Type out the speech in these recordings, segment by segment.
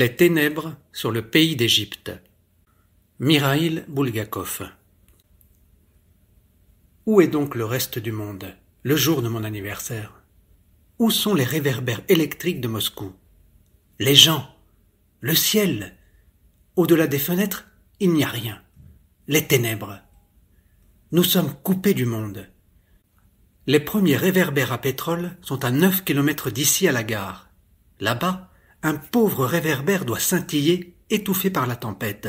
Les ténèbres sur le pays d'Égypte. Mirail Bulgakov. Où est donc le reste du monde, le jour de mon anniversaire Où sont les réverbères électriques de Moscou Les gens Le ciel Au-delà des fenêtres, il n'y a rien. Les ténèbres. Nous sommes coupés du monde. Les premiers réverbères à pétrole sont à 9 kilomètres d'ici à la gare. Là-bas, un pauvre réverbère doit scintiller, étouffé par la tempête.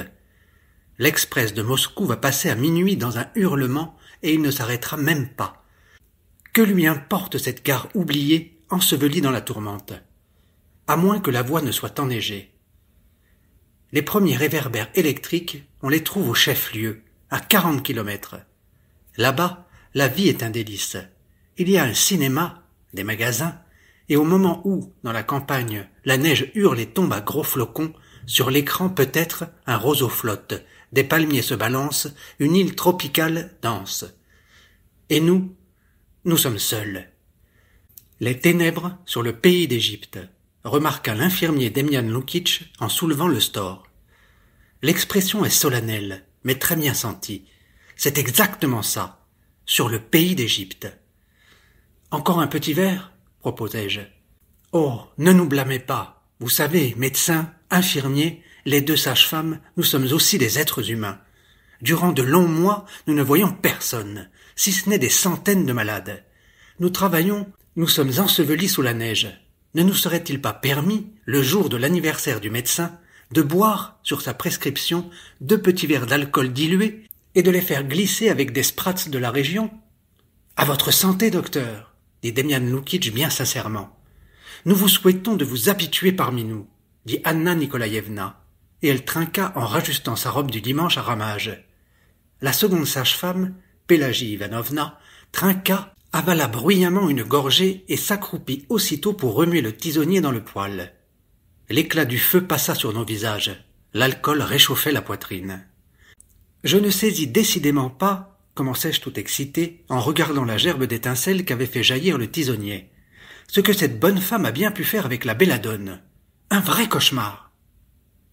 L'express de Moscou va passer à minuit dans un hurlement, et il ne s'arrêtera même pas. Que lui importe cette gare oubliée, ensevelie dans la tourmente À moins que la voie ne soit enneigée. Les premiers réverbères électriques, on les trouve au chef-lieu, à quarante kilomètres. Là-bas, la vie est un délice. Il y a un cinéma, des magasins, et au moment où, dans la campagne, la neige hurle et tombe à gros flocons, sur l'écran peut-être un roseau flotte, des palmiers se balancent, une île tropicale danse. Et nous, nous sommes seuls. Les ténèbres sur le pays d'Égypte, remarqua l'infirmier Demian Lukic en soulevant le store. L'expression est solennelle, mais très bien sentie. C'est exactement ça. Sur le pays d'Égypte. Encore un petit verre proposai-je. Oh, ne nous blâmez pas. Vous savez, médecins, infirmiers, les deux sages-femmes, nous sommes aussi des êtres humains. Durant de longs mois, nous ne voyons personne, si ce n'est des centaines de malades. Nous travaillons, nous sommes ensevelis sous la neige. Ne nous serait-il pas permis, le jour de l'anniversaire du médecin, de boire, sur sa prescription, deux petits verres d'alcool dilué et de les faire glisser avec des sprats de la région À votre santé, docteur dit Demian Lukic bien sincèrement. Nous vous souhaitons de vous habituer parmi nous, dit Anna Nikolaïevna, et elle trinqua en rajustant sa robe du dimanche à ramage. La seconde sage-femme, Pelagie Ivanovna, trinqua, avala bruyamment une gorgée et s'accroupit aussitôt pour remuer le tisonnier dans le poêle. L'éclat du feu passa sur nos visages. L'alcool réchauffait la poitrine. Je ne saisis décidément pas commençai-je tout excité en regardant la gerbe d'étincelles qu'avait fait jaillir le tisonnier. Ce que cette bonne femme a bien pu faire avec la belladone. Un vrai cauchemar.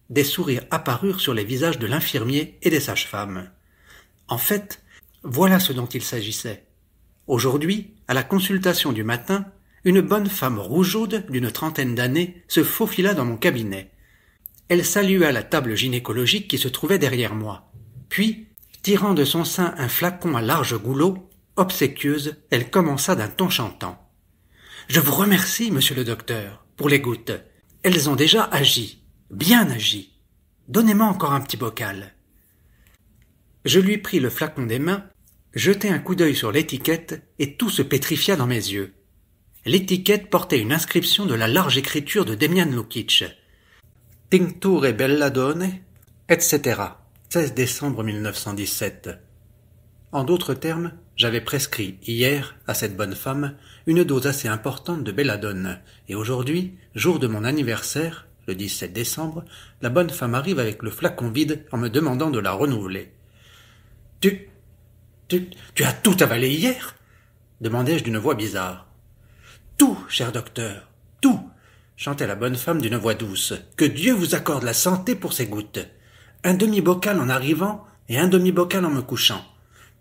Des sourires apparurent sur les visages de l'infirmier et des sages-femmes. En fait, voilà ce dont il s'agissait. Aujourd'hui, à la consultation du matin, une bonne femme rougeaude d'une trentaine d'années se faufila dans mon cabinet. Elle salua la table gynécologique qui se trouvait derrière moi. Puis, Tirant de son sein un flacon à large goulot, obséquieuse, elle commença d'un ton chantant. Je vous remercie, monsieur le docteur, pour les gouttes. Elles ont déjà agi, bien agi. Donnez-moi encore un petit bocal. Je lui pris le flacon des mains, jetai un coup d'œil sur l'étiquette, et tout se pétrifia dans mes yeux. L'étiquette portait une inscription de la large écriture de Demian Lukic. Tincture donne, etc. 16 décembre 1917. En d'autres termes, j'avais prescrit hier à cette bonne femme une dose assez importante de belladone, et aujourd'hui, jour de mon anniversaire, le 17 décembre, la bonne femme arrive avec le flacon vide en me demandant de la renouveler. Tu, tu, tu as tout avalé hier demandai-je d'une voix bizarre. Tout, cher docteur, tout chantait la bonne femme d'une voix douce. Que Dieu vous accorde la santé pour ces gouttes un demi-bocal en arrivant et un demi-bocal en me couchant.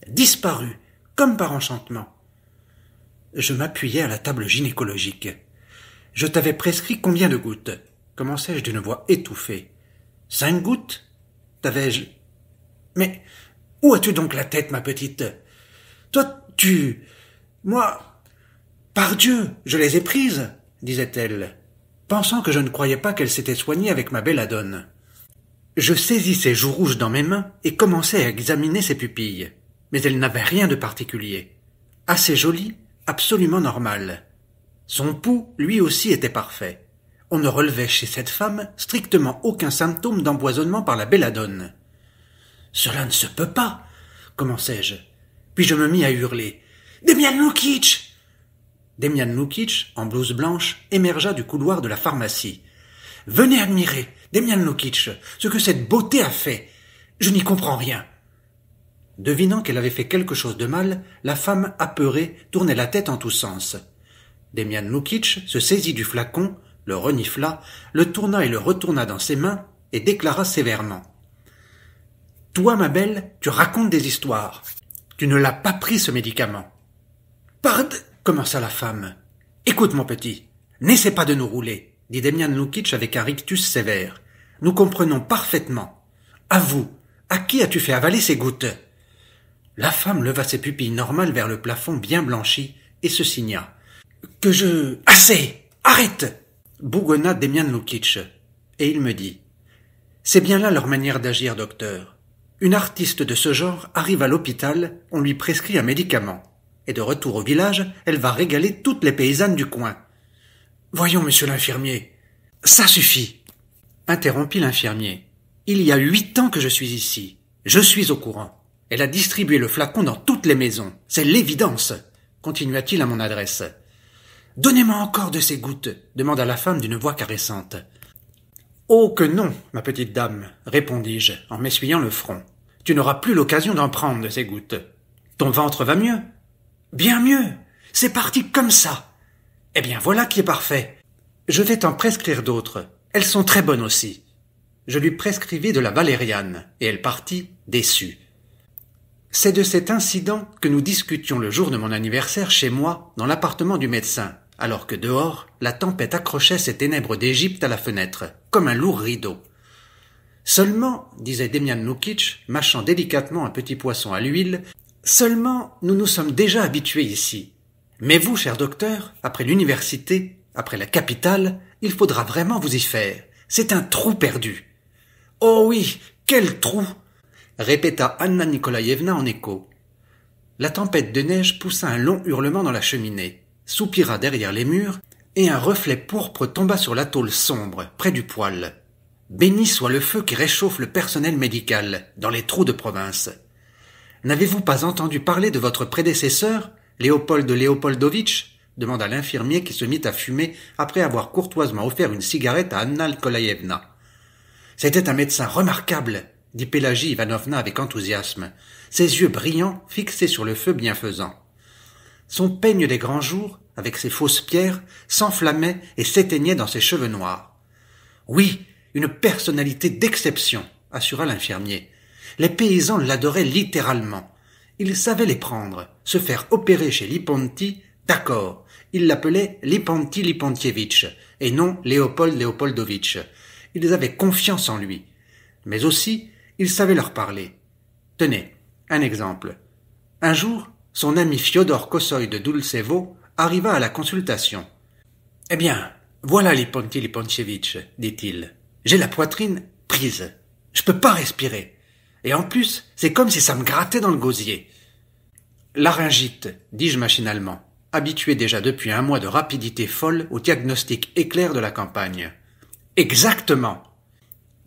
Disparu, comme par enchantement. Je m'appuyais à la table gynécologique. Je t'avais prescrit combien de gouttes commençai-je d'une voix étouffée. Cinq gouttes T'avais-je Mais où as-tu donc la tête, ma petite Toi, tu. Moi. Par Dieu, je les ai prises, disait-elle, pensant que je ne croyais pas qu'elle s'était soignée avec ma belle adonne. Je saisis ses joues rouges dans mes mains et commençai à examiner ses pupilles. Mais elles n'avaient rien de particulier. Assez jolie, absolument normales. Son pouls, lui aussi, était parfait. On ne relevait chez cette femme strictement aucun symptôme d'empoisonnement par la belladone. Cela ne se peut pas, commençai-je. Puis je me mis à hurler. Demian Lukic Demian Lukic, en blouse blanche, émergea du couloir de la pharmacie. Venez admirer, Demian Lukic, ce que cette beauté a fait. Je n'y comprends rien. Devinant qu'elle avait fait quelque chose de mal, la femme apeurée tournait la tête en tous sens. Demian Lukic se saisit du flacon, le renifla, le tourna et le retourna dans ses mains et déclara sévèrement. Toi, ma belle, tu racontes des histoires. Tu ne l'as pas pris, ce médicament. Pard, commença la femme. Écoute, mon petit, n'essaie pas de nous rouler dit Demian Lukic avec un rictus sévère. Nous comprenons parfaitement. À vous, à qui as-tu fait avaler ces gouttes La femme leva ses pupilles normales vers le plafond bien blanchi et se signa. Que je. Assez Arrête bougonna Demian Lukic. Et il me dit C'est bien là leur manière d'agir, docteur. Une artiste de ce genre arrive à l'hôpital, on lui prescrit un médicament. Et de retour au village, elle va régaler toutes les paysannes du coin. Voyons, monsieur l'infirmier. Ça suffit. Interrompit l'infirmier. Il y a huit ans que je suis ici. Je suis au courant. Elle a distribué le flacon dans toutes les maisons. C'est l'évidence. continua-t-il à mon adresse. Donnez-moi encore de ces gouttes, demanda la femme d'une voix caressante. Oh que non, ma petite dame, répondis-je en m'essuyant le front. Tu n'auras plus l'occasion d'en prendre de ces gouttes. Ton ventre va mieux Bien mieux. C'est parti comme ça. Eh bien voilà qui est parfait. Je vais t'en prescrire d'autres. Elles sont très bonnes aussi. Je lui prescrivis de la valériane, et elle partit déçue. C'est de cet incident que nous discutions le jour de mon anniversaire chez moi, dans l'appartement du médecin, alors que dehors, la tempête accrochait ses ténèbres d'Égypte à la fenêtre, comme un lourd rideau. Seulement, disait Demian Lukic, mâchant délicatement un petit poisson à l'huile, seulement nous nous sommes déjà habitués ici. Mais vous, cher docteur, après l'université, après la capitale, il faudra vraiment vous y faire. C'est un trou perdu. Oh oui, quel trou répéta Anna Nikolaïevna en écho. La tempête de neige poussa un long hurlement dans la cheminée, soupira derrière les murs, et un reflet pourpre tomba sur la tôle sombre, près du poêle. Béni soit le feu qui réchauffe le personnel médical, dans les trous de province. N'avez-vous pas entendu parler de votre prédécesseur, Léopold de Léopoldovitch demanda l'infirmier qui se mit à fumer après avoir courtoisement offert une cigarette à Anna Nikolaevna. C'était un médecin remarquable, dit Pélagie Ivanovna avec enthousiasme, ses yeux brillants fixés sur le feu bienfaisant. Son peigne des grands jours, avec ses fausses pierres, s'enflammait et s'éteignait dans ses cheveux noirs. Oui, une personnalité d'exception, assura l'infirmier. Les paysans l'adoraient littéralement. Il savait les prendre, se faire opérer chez Liponti, d'accord. Il l'appelait Liponti Lipontievitch, et non Léopold Léopoldovitch. Ils avaient confiance en lui. Mais aussi, il savait leur parler. Tenez, un exemple. Un jour, son ami Fyodor Kosoï de Dulcevo arriva à la consultation. Eh bien, voilà Liponti Lipontievitch, dit-il. J'ai la poitrine prise. Je peux pas respirer. Et en plus, c'est comme si ça me grattait dans le gosier. Laryngite, dis-je machinalement, habitué déjà depuis un mois de rapidité folle au diagnostic éclair de la campagne. Exactement.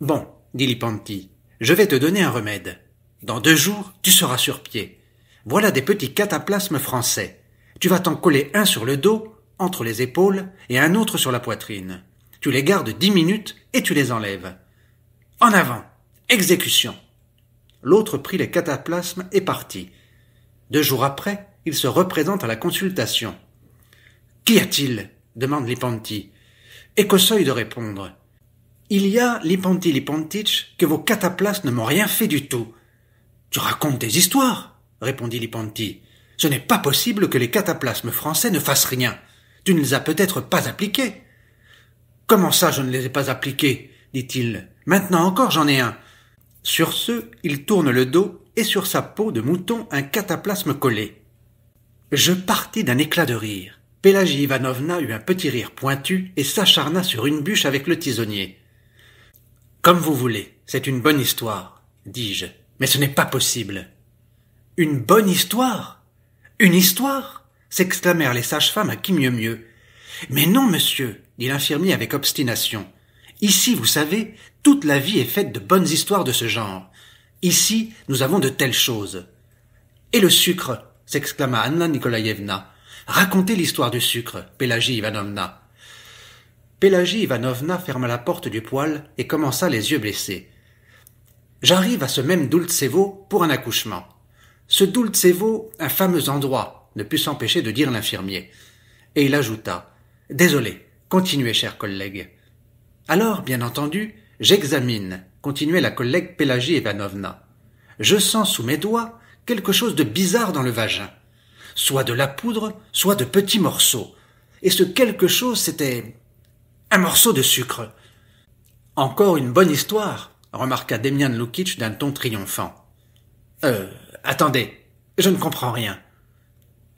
Bon, dit Lipanti, je vais te donner un remède. Dans deux jours, tu seras sur pied. Voilà des petits cataplasmes français. Tu vas t'en coller un sur le dos, entre les épaules, et un autre sur la poitrine. Tu les gardes dix minutes et tu les enlèves. En avant. Exécution l'autre prit les cataplasmes et partit. Deux jours après, il se représente à la consultation. Qu'y a-t-il demande Lipanti. Écosseuil de répondre. Il y a, Lipanti Lipantich, que vos cataplasmes ne m'ont rien fait du tout. Tu racontes des histoires, répondit Lipanti. Ce n'est pas possible que les cataplasmes français ne fassent rien. Tu ne les as peut-être pas appliqués. Comment ça, je ne les ai pas appliqués dit-il. Maintenant encore, j'en ai un. Sur ce, il tourne le dos et sur sa peau de mouton un cataplasme collé. Je partis d'un éclat de rire. Pélagie Ivanovna eut un petit rire pointu et s'acharna sur une bûche avec le tisonnier. Comme vous voulez, c'est une bonne histoire, dis-je, mais ce n'est pas possible. Une bonne histoire Une histoire s'exclamèrent les sages-femmes à qui mieux mieux. Mais non, monsieur, dit l'infirmier avec obstination. Ici, vous savez, toute la vie est faite de bonnes histoires de ce genre. Ici, nous avons de telles choses. Et le sucre s'exclama Anna Nikolaïevna. « Racontez l'histoire du sucre, Pelagie Ivanovna. Pelagie Ivanovna ferma la porte du poêle et commença les yeux blessés. J'arrive à ce même Doultsevo pour un accouchement. Ce Doultsevo, un fameux endroit, ne put s'empêcher de dire l'infirmier. Et il ajouta Désolé, continuez, cher collègue. » Alors, bien entendu, J'examine, continuait la collègue Pelagie Ivanovna. Je sens sous mes doigts quelque chose de bizarre dans le vagin. Soit de la poudre, soit de petits morceaux. Et ce quelque chose, c'était un morceau de sucre. Encore une bonne histoire, remarqua Demian Lukic d'un ton triomphant. Euh, attendez, je ne comprends rien.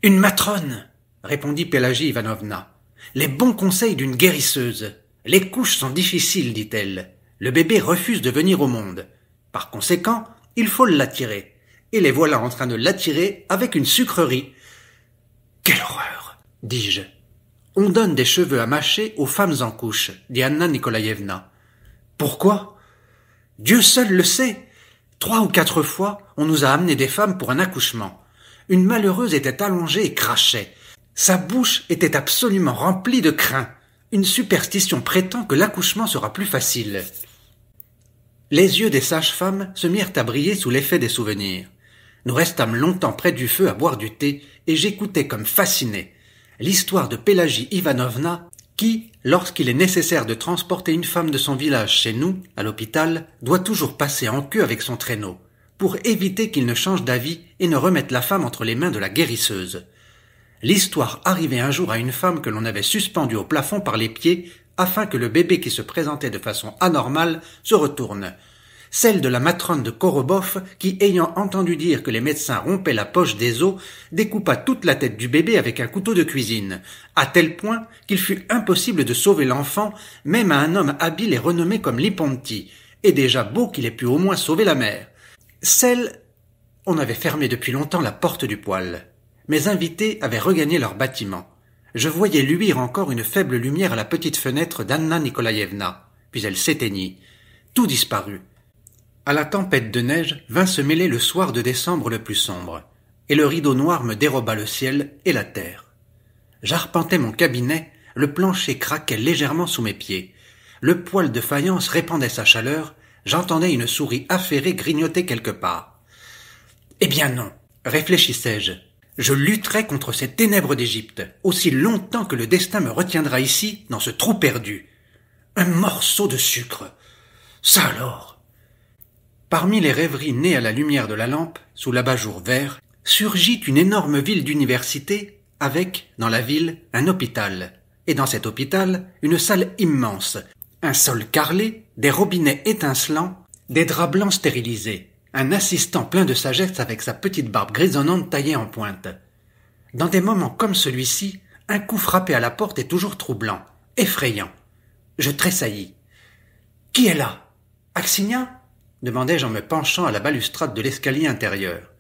Une matrone, répondit Pelagie Ivanovna. Les bons conseils d'une guérisseuse. Les couches sont difficiles, dit-elle. Le bébé refuse de venir au monde. Par conséquent, il faut l'attirer. Et les voilà en train de l'attirer avec une sucrerie. Quelle horreur dis-je. On donne des cheveux à mâcher aux femmes en couche, dit Anna Nikolaïevna. « Pourquoi Dieu seul le sait. Trois ou quatre fois, on nous a amené des femmes pour un accouchement. Une malheureuse était allongée et crachait. Sa bouche était absolument remplie de crins. Une superstition prétend que l'accouchement sera plus facile les yeux des sages-femmes se mirent à briller sous l'effet des souvenirs. Nous restâmes longtemps près du feu à boire du thé, et j'écoutais comme fasciné l'histoire de Pélagie Ivanovna, qui, lorsqu'il est nécessaire de transporter une femme de son village chez nous, à l'hôpital, doit toujours passer en queue avec son traîneau, pour éviter qu'il ne change d'avis et ne remette la femme entre les mains de la guérisseuse. L'histoire arrivait un jour à une femme que l'on avait suspendue au plafond par les pieds afin que le bébé qui se présentait de façon anormale se retourne. Celle de la matrone de Korobov, qui, ayant entendu dire que les médecins rompaient la poche des os, découpa toute la tête du bébé avec un couteau de cuisine, à tel point qu'il fut impossible de sauver l'enfant, même à un homme habile et renommé comme Liponti, et déjà beau qu'il ait pu au moins sauver la mère. Celle on avait fermé depuis longtemps la porte du poêle. Mes invités avaient regagné leur bâtiment je voyais luire encore une faible lumière à la petite fenêtre d'Anna Nikolaïevna, puis elle s'éteignit. Tout disparut. À la tempête de neige vint se mêler le soir de décembre le plus sombre, et le rideau noir me déroba le ciel et la terre. J'arpentais mon cabinet, le plancher craquait légèrement sous mes pieds. Le poêle de faïence répandait sa chaleur, j'entendais une souris affairée grignoter quelque part. Eh bien non, réfléchissais-je. Je lutterai contre ces ténèbres d'Égypte, aussi longtemps que le destin me retiendra ici, dans ce trou perdu. Un morceau de sucre. Ça alors. Parmi les rêveries nées à la lumière de la lampe, sous l'abat-jour vert, surgit une énorme ville d'université, avec, dans la ville, un hôpital, et dans cet hôpital, une salle immense, un sol carrelé, des robinets étincelants, des draps blancs stérilisés un assistant plein de sagesse avec sa petite barbe grisonnante taillée en pointe. Dans des moments comme celui-ci, un coup frappé à la porte est toujours troublant, effrayant. Je tressaillis. Qui est là Axinia demandai-je en me penchant à la balustrade de l'escalier intérieur.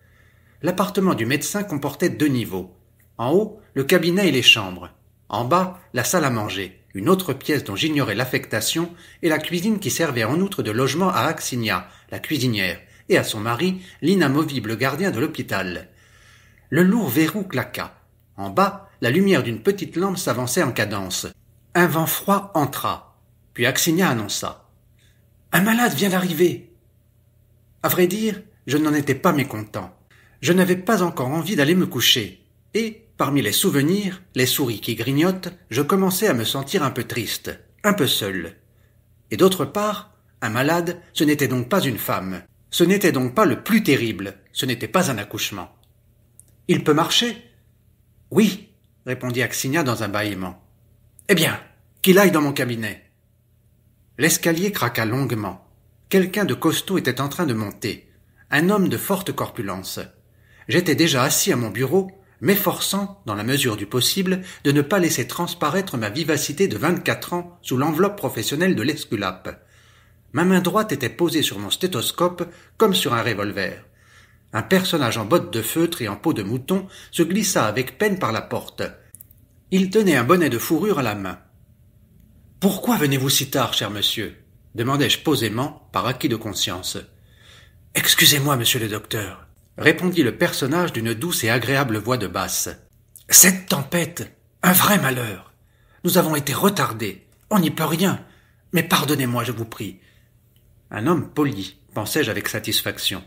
L'appartement du médecin comportait deux niveaux. En haut, le cabinet et les chambres. En bas, la salle à manger, une autre pièce dont j'ignorais l'affectation, et la cuisine qui servait en outre de logement à Axinia, la cuisinière, et à son mari, l'inamovible gardien de l'hôpital. Le lourd verrou claqua. En bas, la lumière d'une petite lampe s'avançait en cadence. Un vent froid entra, puis Axinia annonça. Un malade vient d'arriver. À vrai dire, je n'en étais pas mécontent. Je n'avais pas encore envie d'aller me coucher, et, parmi les souvenirs, les souris qui grignotent, je commençais à me sentir un peu triste, un peu seul. Et d'autre part, un malade, ce n'était donc pas une femme. Ce n'était donc pas le plus terrible, ce n'était pas un accouchement. Il peut marcher Oui, répondit Axinia dans un bâillement. Eh bien, qu'il aille dans mon cabinet. L'escalier craqua longuement. Quelqu'un de costaud était en train de monter, un homme de forte corpulence. J'étais déjà assis à mon bureau, m'efforçant, dans la mesure du possible, de ne pas laisser transparaître ma vivacité de vingt-quatre ans sous l'enveloppe professionnelle de l'esculape. Ma main droite était posée sur mon stéthoscope comme sur un revolver. Un personnage en bottes de feutre et en peau de mouton se glissa avec peine par la porte. Il tenait un bonnet de fourrure à la main. Pourquoi venez-vous si tard, cher monsieur demandai-je posément, par acquis de conscience. Excusez-moi, monsieur le docteur, répondit le personnage d'une douce et agréable voix de basse. Cette tempête, un vrai malheur. Nous avons été retardés. On n'y peut rien. Mais pardonnez-moi, je vous prie. Un homme poli, pensai-je avec satisfaction.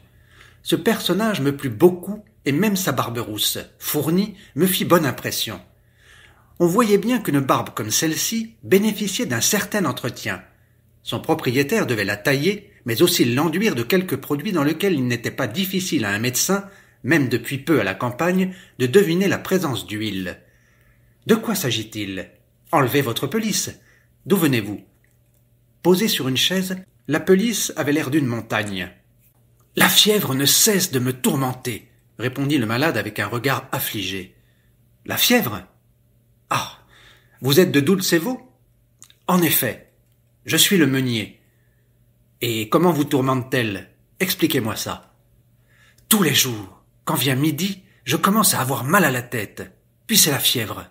Ce personnage me plut beaucoup, et même sa barbe rousse, fournie, me fit bonne impression. On voyait bien qu'une barbe comme celle-ci bénéficiait d'un certain entretien. Son propriétaire devait la tailler, mais aussi l'enduire de quelques produits dans lesquels il n'était pas difficile à un médecin, même depuis peu à la campagne, de deviner la présence d'huile. De quoi s'agit-il Enlevez votre pelisse. D'où venez-vous Posé sur une chaise, la pelisse avait l'air d'une montagne. La fièvre ne cesse de me tourmenter, répondit le malade avec un regard affligé. La fièvre? Ah. Vous êtes de vous ?»« En effet. Je suis le meunier. Et comment vous tourmente-t-elle? Expliquez-moi ça. Tous les jours, quand vient midi, je commence à avoir mal à la tête. Puis c'est la fièvre.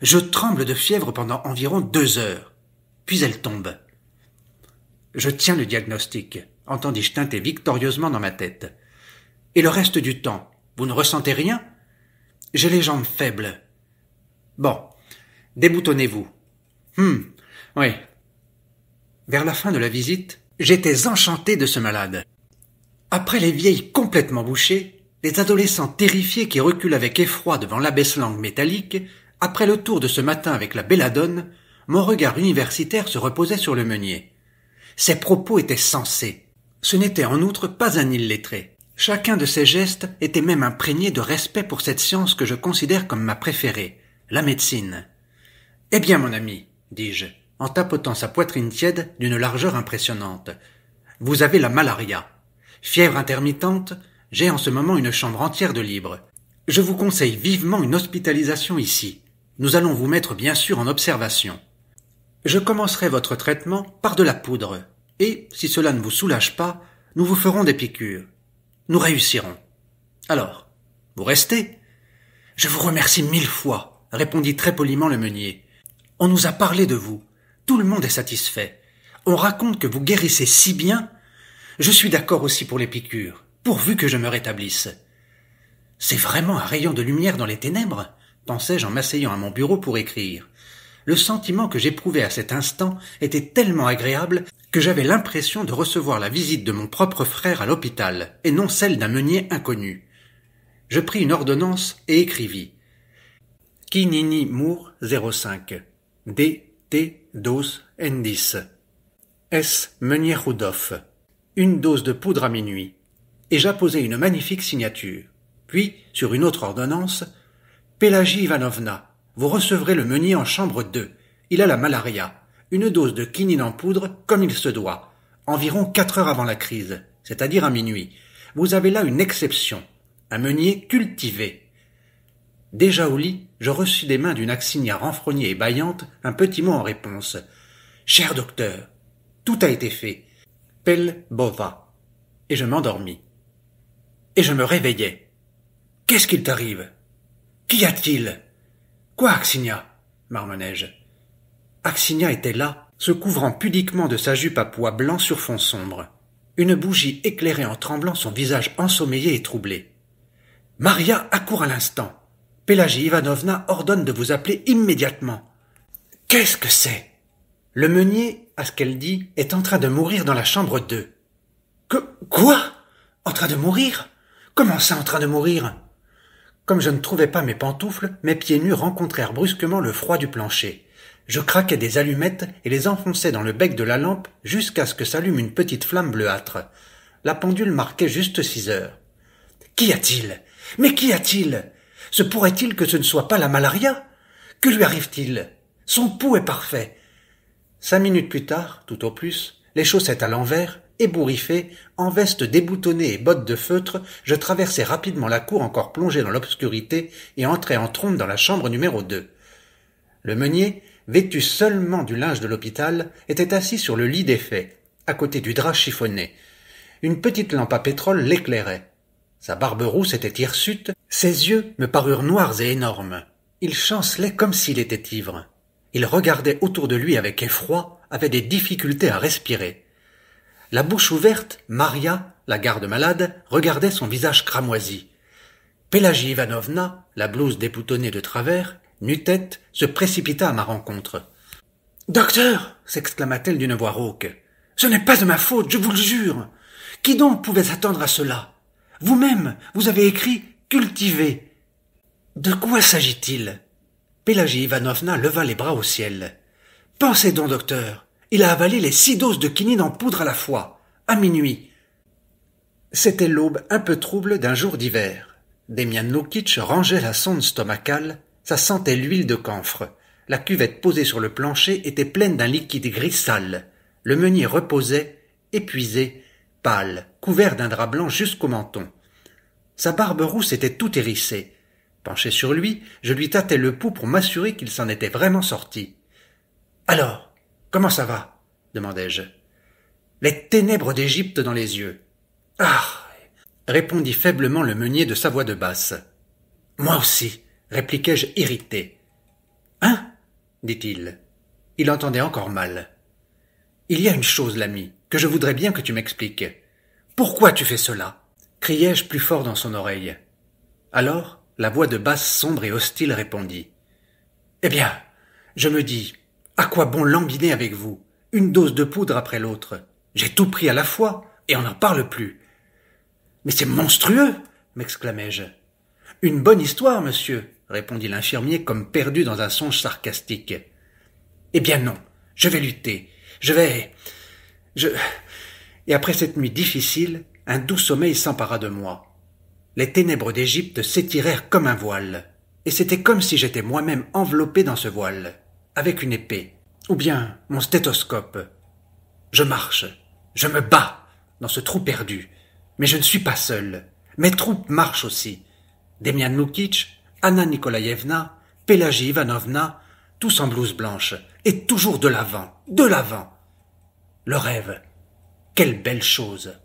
Je tremble de fièvre pendant environ deux heures. Puis elle tombe. Je tiens le diagnostic, entendis-je teinter victorieusement dans ma tête. Et le reste du temps, vous ne ressentez rien J'ai les jambes faibles. Bon, déboutonnez-vous. Hum, oui. Vers la fin de la visite, j'étais enchanté de ce malade. Après les vieilles complètement bouchées, les adolescents terrifiés qui reculent avec effroi devant l'abaisse-langue métallique, après le tour de ce matin avec la belladone, mon regard universitaire se reposait sur le meunier. Ses propos étaient sensés. Ce n'était en outre pas un illettré. Chacun de ses gestes était même imprégné de respect pour cette science que je considère comme ma préférée, la médecine. Eh bien, mon ami, dis-je, en tapotant sa poitrine tiède d'une largeur impressionnante, vous avez la malaria. Fièvre intermittente, j'ai en ce moment une chambre entière de libre. Je vous conseille vivement une hospitalisation ici. Nous allons vous mettre bien sûr en observation. Je commencerai votre traitement par de la poudre, et, si cela ne vous soulage pas, nous vous ferons des piqûres. Nous réussirons. Alors, vous restez? Je vous remercie mille fois, répondit très poliment le meunier. On nous a parlé de vous. Tout le monde est satisfait. On raconte que vous guérissez si bien. Je suis d'accord aussi pour les piqûres, pourvu que je me rétablisse. C'est vraiment un rayon de lumière dans les ténèbres, pensai-je en m'asseyant à mon bureau pour écrire le sentiment que j'éprouvais à cet instant était tellement agréable que j'avais l'impression de recevoir la visite de mon propre frère à l'hôpital, et non celle d'un meunier inconnu. Je pris une ordonnance et écrivis. Kinini Moore 05 D T dose n S Meunier Rudolph Une dose de poudre à minuit et j'apposai une magnifique signature. Puis, sur une autre ordonnance, Pelagie Ivanovna, vous recevrez le meunier en chambre 2. Il a la malaria. Une dose de quinine en poudre, comme il se doit. Environ quatre heures avant la crise, c'est-à-dire à minuit. Vous avez là une exception. Un meunier cultivé. Déjà au lit, je reçus des mains d'une axinia renfrognée et baillante, un petit mot en réponse. Cher docteur, tout a été fait. Pelle bova. Et je m'endormis. Et je me réveillai. Qu'est-ce qu'il t'arrive Qu'y a-t-il Quoi, Axinia marmonnai-je. Axinia était là, se couvrant pudiquement de sa jupe à pois blanc sur fond sombre. Une bougie éclairait en tremblant son visage ensommeillé et troublé. Maria accourt à l'instant. Pélagie Ivanovna ordonne de vous appeler immédiatement. Qu'est-ce que c'est Le meunier, à ce qu'elle dit, est en train de mourir dans la chambre 2. Que, quoi En train de mourir Comment ça en train de mourir comme je ne trouvais pas mes pantoufles, mes pieds nus rencontrèrent brusquement le froid du plancher. Je craquais des allumettes et les enfonçais dans le bec de la lampe jusqu'à ce que s'allume une petite flamme bleuâtre. La pendule marquait juste six heures. Qu'y a-t-il Mais qu'y a-t-il Se pourrait-il que ce ne soit pas la malaria Que lui arrive-t-il Son pouls est parfait. Cinq minutes plus tard, tout au plus, les chaussettes à l'envers, Ébouriffé, en veste déboutonnée et bottes de feutre, je traversai rapidement la cour encore plongée dans l'obscurité et entrai en trompe dans la chambre numéro 2. Le meunier, vêtu seulement du linge de l'hôpital, était assis sur le lit défait, à côté du drap chiffonné. Une petite lampe à pétrole l'éclairait. Sa barbe rousse était hirsute, ses yeux me parurent noirs et énormes. Il chancelait comme s'il était ivre. Il regardait autour de lui avec effroi, avait des difficultés à respirer. La bouche ouverte, Maria, la garde-malade, regardait son visage cramoisi. Pelagie Ivanovna, la blouse déboutonnée de travers, nu-tête, se précipita à ma rencontre. Docteur s'exclama-t-elle d'une voix rauque. Ce n'est pas de ma faute, je vous le jure. Qui donc pouvait s'attendre à cela Vous-même, vous avez écrit cultiver. De quoi s'agit-il Pelagie Ivanovna leva les bras au ciel. Pensez donc, docteur. Il a avalé les six doses de quinine en poudre à la fois, à minuit. C'était l'aube un peu trouble d'un jour d'hiver. Demian Lukic rangeait la sonde stomacale, ça sentait l'huile de camphre. La cuvette posée sur le plancher était pleine d'un liquide gris sale. Le meunier reposait, épuisé, pâle, couvert d'un drap blanc jusqu'au menton. Sa barbe rousse était tout hérissée. Penché sur lui, je lui tâtais le pouls pour m'assurer qu'il s'en était vraiment sorti. Alors, Comment ça va demandai-je. Les ténèbres d'Égypte dans les yeux. Ah répondit faiblement le meunier de sa voix de basse. Moi aussi, répliquai-je irrité. Hein dit-il. Il entendait encore mal. Il y a une chose, l'ami, que je voudrais bien que tu m'expliques. Pourquoi tu fais cela criai-je plus fort dans son oreille. Alors, la voix de basse sombre et hostile répondit. Eh bien, je me dis, à quoi bon languiner avec vous Une dose de poudre après l'autre. J'ai tout pris à la fois, et on n'en parle plus. Mais c'est monstrueux m'exclamai-je. Une bonne histoire, monsieur, répondit l'infirmier comme perdu dans un songe sarcastique. Eh bien non, je vais lutter, je vais... Je... Et après cette nuit difficile, un doux sommeil s'empara de moi. Les ténèbres d'Égypte s'étirèrent comme un voile, et c'était comme si j'étais moi-même enveloppé dans ce voile avec une épée, ou bien mon stéthoscope. Je marche, je me bats dans ce trou perdu, mais je ne suis pas seul. Mes troupes marchent aussi. Demian Lukic, Anna Nikolaevna, Pelagie Ivanovna, tous en blouse blanche, et toujours de l'avant, de l'avant. Le rêve, quelle belle chose.